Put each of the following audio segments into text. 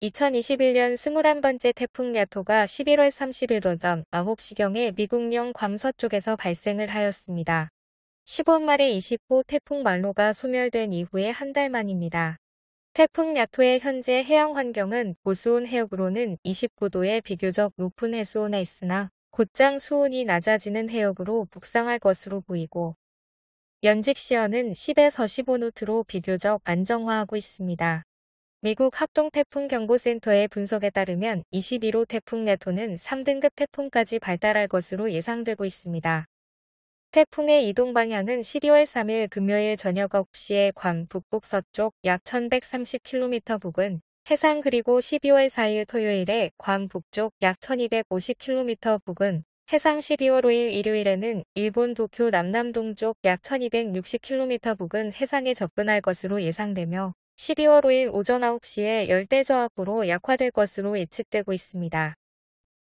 2021년 21번째 태풍 야토가 11월 30일 오전 9시경에 미국령 괌서 쪽에서 발생을 하였습니다. 15월 말에 2 9호 태풍 말로가 소멸된 이후에 한 달 만입니다. 태풍 야토의 현재 해양 환경은 고수온 해역으로는 29도의 비교적 높은 해수온에 있으나 곧장 수온이 낮아지는 해역으로 북상할 것으로 보이고 연직시어는 10에서 15노트로 비교적 안정화하고 있습니다. 미국 합동태풍경보센터의 분석에 따르면 21호 태풍 네토는 3등급 태풍까지 발달할 것으로 예상되고 있습니다. 태풍의 이동 방향은 12월 3일 금요일 저녁 9시에 괌 북북서쪽 약 1130km 북은 해상 그리고 12월 4일 토요일에 괌 북쪽 약 1250km 북은 해상 12월 5일 일요일에는 일본 도쿄 남남동쪽 약 1260km 북은 해상에 접근할 것으로 예상되며 12월 5일 오전 9시에 열대저하구로 약화될 것으로 예측되고 있습니다.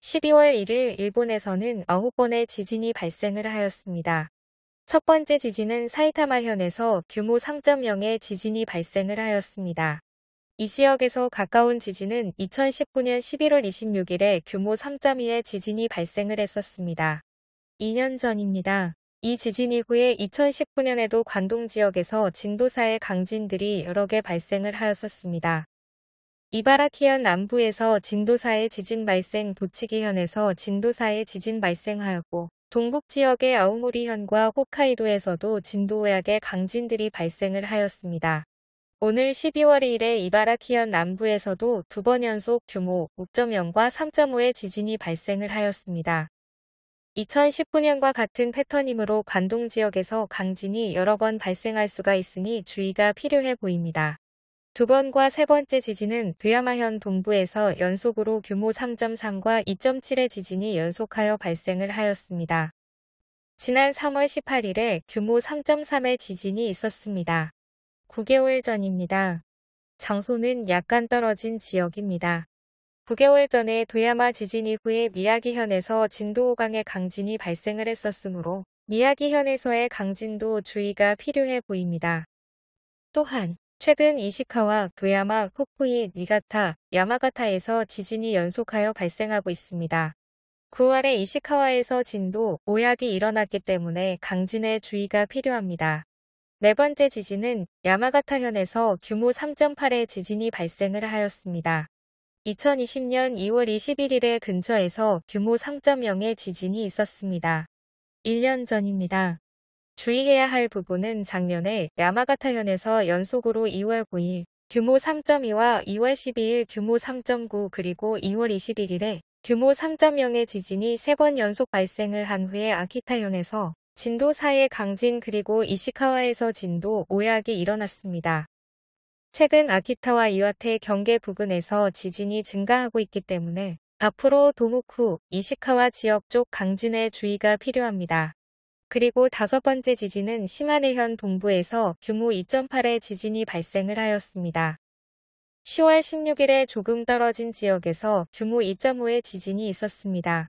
12월 1일 일본에서는 9번의 지진이 발생을 하였습니다. 첫 번째 지진은 사이타마현에서 규모 3.0의 지진이 발생을 하였습니다. 이 지역에서 가까운 지진은 2019년 11월 26일에 규모 3.2의 지진이 발생을 했었습니다. 2년 전입니다. 이 지진 이후에 2019년에도 관동 지역에서 진도사의 강진들이 여러 개 발생을 하였었습니다. 이바라키현 남부에서 진도사의 지진 발생 도치기현에서 진도사의 지진 발생하였고 동북 지역의 아우모리현과 홋카이도에서도 진도약의 강진들이 발생을 하였습니다. 오늘 12월 1일에 이바라키현 남부에서도 두 번 연속 규모 5.0과 3.5의 지진이 발생을 하였습니다. 2019년과 같은 패턴이므로 관동 지역에서 강진이 여러 번 발생할 수가 있으니 주의가 필요해 보입니다. 두 번과 세 번째 지진은 부야마현 동부에서 연속으로 규모 3.3과 2.7의 지진이 연속하여 발생을 하였습니다. 지난 3월 18일에 규모 3.3의 지진이 있었습니다. 9개월 전입니다. 장소는 약간 떨어진 지역입니다. 9개월 전에 도야마 지진 이후에 미야기현에서 진도 5강의 강진이 발생을 했었으므로 미야기현에서의 강진도 주의가 필요해 보입니다. 또한 최근 이시카와 도야마, 후쿠이, 니가타, 야마가타에서 지진이 연속하여 발생하고 있습니다. 9월에 이시카와에서 진도 5약이 일어났기 때문에 강진의 주의가 필요합니다. 네 번째 지진은 야마가타현에서 규모 3.8의 지진이 발생을 하였습니다. 2020년 2월 21일에 근처에서 규모 3.0의 지진이 있었습니다. 1년 전입니다. 주의해야 할 부분은 작년에 야마가타현에서 연속으로 2월 9일 규모 3.2와 2월 12일 규모 3.9 그리고 2월 21일에 규모 3.0의 지진이 3번 연속 발생을 한 후에 아키타현에서 진도 4의 강진 그리고 이시카와에서 진도 5약이 일어났습니다. 최근 아키타와 이와테 경계 부근에서 지진이 증가하고 있기 때문에 앞으로 도무쿠, 이시카와 지역 쪽 강진에 주의가 필요합니다. 그리고 다섯 번째 지진은 시마네현 동부에서 규모 2.8의 지진이 발생을 하였습니다. 10월 16일에 조금 떨어진 지역에서 규모 2.5의 지진이 있었습니다.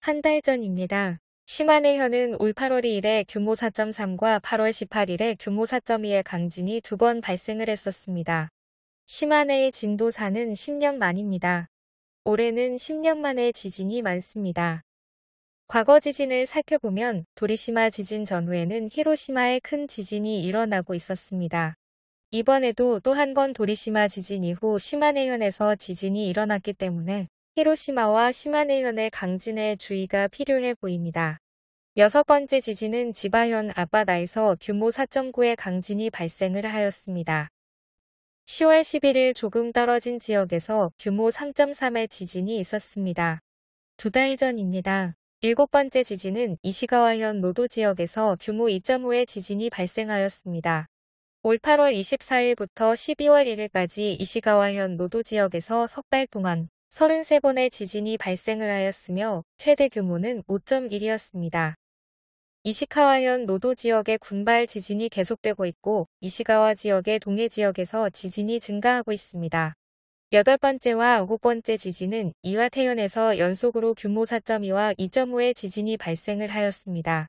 한 달 전입니다. 심한해현은 올 8월 2일에 규모 4.3과 8월 18일에 규모 4.2의 강진이 두 번 발생을 했었습니다. 심한해의 진도 4는 10년 만입니다. 올해는 10년 만에 지진이 많습니다. 과거 지진을 살펴보면 도리시마 지진 전후에는 히로시마에 큰 지진이 일어나고 있었습니다. 이번에도 또 한 번 도리시마 지진 이후 시마네현에서 지진이 일어났기 때문에 히로시마와 시마네현의 강진에 주의가 필요해 보입니다. 여섯 번째 지진은 지바현 아바다에서 규모 4.9의 강진이 발생을 하였습니다. 10월 11일 조금 떨어진 지역에서 규모 3.3의 지진이 있었습니다. 두 달 전입니다. 일곱 번째 지진은 이시가와현 노도 지역에서 규모 2.5의 지진이 발생하였습니다. 올 8월 24일부터 12월 1일까지 이시가와현 노도 지역에서 석 달 동안 33번의 지진이 발생을 하였으며 최대 규모는 5.1이었습니다. 이시카와현 노도 지역의 군발 지진이 계속되고 있고 이시가와 지역의 동해 지역에서 지진이 증가하고 있습니다. 여덟 번째와 아홉 번째 지진은 이와태현에서 연속으로 규모 4.2와 2.5의 지진이 발생을 하였습니다.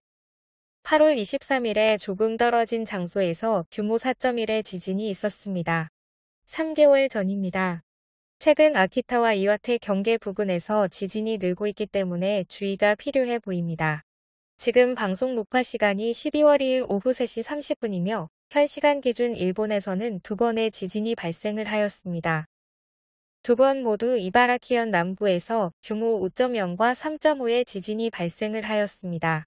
8월 23일에 조금 떨어진 장소에서 규모 4.1의 지진이 있었습니다. 3개월 전입니다. 최근 아키타와 이와테 경계 부근에서 지진이 늘고 있기 때문에 주의가 필요해 보입니다. 지금 방송 녹화 시간이 12월 2일 오후 3시 30분이며 현 시간 기준 일본에서는 두 번의 지진이 발생을 하였습니다. 두 번 모두 이바라키현 남부에서 규모 5.0과 3.5의 지진이 발생을 하였습니다.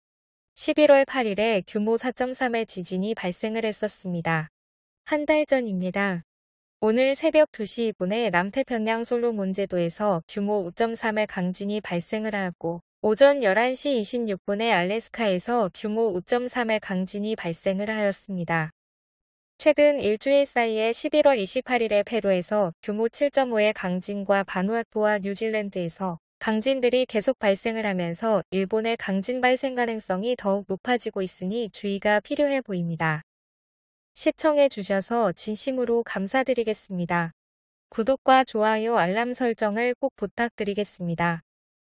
11월 8일에 규모 4.3의 지진이 발생을 했었습니다. 한 달 전입니다. 오늘 새벽 2시 2분에 남태평양 솔로문제도에서 규모 5.3의 강진이 발생을 하고 오전 11시 26분에 알래스카에서 규모 5.3의 강진이 발생을 하였습니다. 최근 일주일 사이에 11월 28일에 페루에서 규모 7.5의 강진과 바누아투와 뉴질랜드에서 강진들이 계속 발생을 하면서 일본의 강진 발생 가능성이 더욱 높아지고 있으니 주의가 필요해 보입니다. 시청해 주셔서 진심으로 감사드리겠습니다. 구독과 좋아요 알람 설정을 꼭 부탁드리겠습니다.